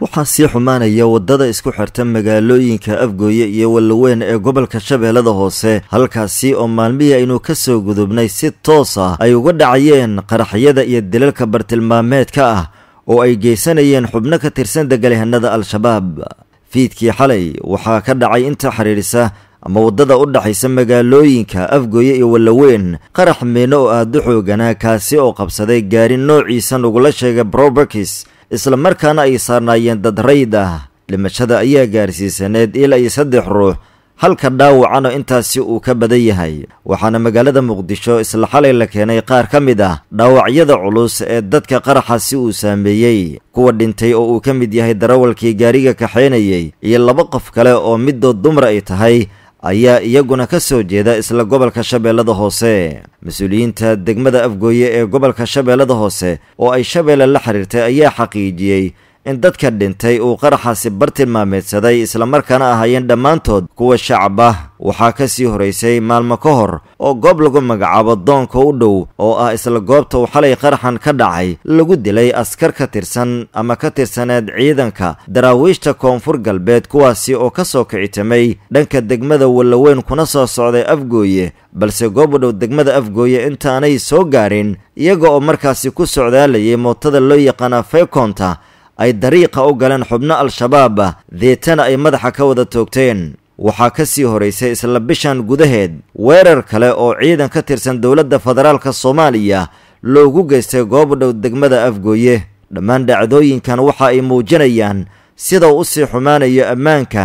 waxaa sii xumaanaya waddada isku xirta magaalooyinka afgooye iyo walloweyn ee gobolka shabeellada hoose halkaasi oo maalmihii aynuu ka soo gudubnay si toos ah ay uga dhacayeen qaraxyada iyo dilalka bartilmaameedka ah oo ay geysanayeen xubno ka tirsan degalihanada al-shabaab fiidkii xalay waxaa ka dhacay inta xiriirisa ama waddada u dhexaysa magaalooyinka afgooye iyo wallaweyn qarax miino oo aada u xooganaa kaasi oo qabsaday gaari noociisa lagula sheegay brobakis isla markaana ay saarnaayeen dad rayd ah dhimashada ayaa gaarsiisaneed il iyo saddex ruux halka dhaawacana intaasi uu ka badan yahay waxaana magaalada muqdisho isla xalay la keenay qaar ka mid ah dhaawacyada culus ee dadka qaraxa si uu saameeyey kuwa dhintay oo uu ka mid yahay darawalkii gaariga kaxeynayay iyo laba qof kale oo middood dumar ay tahay ayaa iyaguna ka soo jeeda isla gobolka shabeellada hoose mas-uuliyiinta degmada afgooye ee gobolka shabeellada hoose oo ay shabeelle la xiriirtay ayaa xaqiijiyey in dadka dhintay uu qaraxaasi bartilmaameedsaday islamarkaana ahaayeen dhammaantood kuwa shacab ah waxaa ka sii horaysay maalmo ka hor oo goob lagu magacaabo doonka u dhow oo ah isla goobta uu xalay qaraxan ka dhacay lagu dilay askar ka tirsan ama ka tirsaneed ciidanka daraawiishta koonfur galbeed kuwaasi oo ka soo kicitamay dhanka degmada wallaweyn kuna soo socday afgooye balse goob u dhow degmada afgooye intaanay soo gaarin iyaga oo markaasi ku socdaalayay mootada loo yaqaana feykonta ay dariiqa u galeen xubno al-shabaab ah, deetana ay madaxa ka wada toogteen waxaa ka sii horaysay isla bishan gudaheed weerar kale oo ciidan ka tirsan dowladda federaalka soomaaliya loogu geystay goob dhow degmada afgooye dhammaan dhacdooyinkan waxa ay muujinayaan sida uu sii xumaanayo ammaanka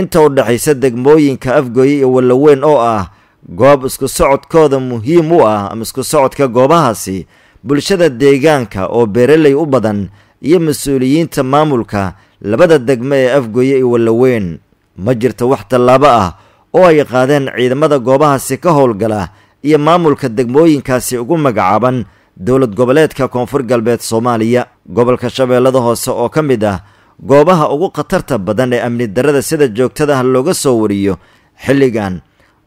inta u dhexaysa degmooyinka afgooye iyo wallaweyn oo ah goob isku socodkooda muhiim u ah ama isku socodka goobahaasi bulshada deegaanka oo beeraley u badan iyo mas-uuliyiinta maamulka labada degmo ee afgoye iyo wallaweyn ma jirto wax tallaabo ah oo ay qaadeen ciidamada goobahaasi ka howlgala iyo maamulka degmooyinkaasi ugu magacaaban dowlad goboleedka koonfur galbeed soomaaliya gobolka shabeellada hoose oo ka mid ah goobaha ugu khatarta badan ee amni darada sida joogtada ah looga soo wariyo xilligan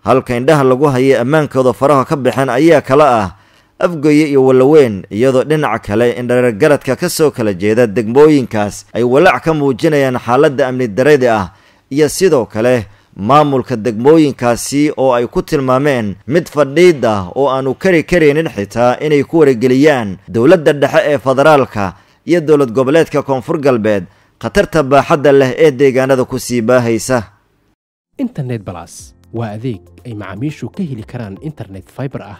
halka indhaha lagu hayo ammaankooda faraha ka baxeen ayaa kala ah afgooye iyo wallaweyn iyadoo dhinaca kale garadka ka soo kala jeeda degmooyinkaas ay walaac ka muujinayaan xaaladda amni darada ah iyo sidoo kale maamulka degmooyinkaasi oo ay ku tilmaameen mid fadhiid ah oo aanu kari karaynin xitaa inay ku warageliyaan dowladda dhexe ee federaalka iyo dowlad goboleedka koonfur galbeed khatarta baaxadda leh ee deegaanada ku sii baahaysa internet balas waa adeeg ay macaamiishu ka heli karaan internet fiber ah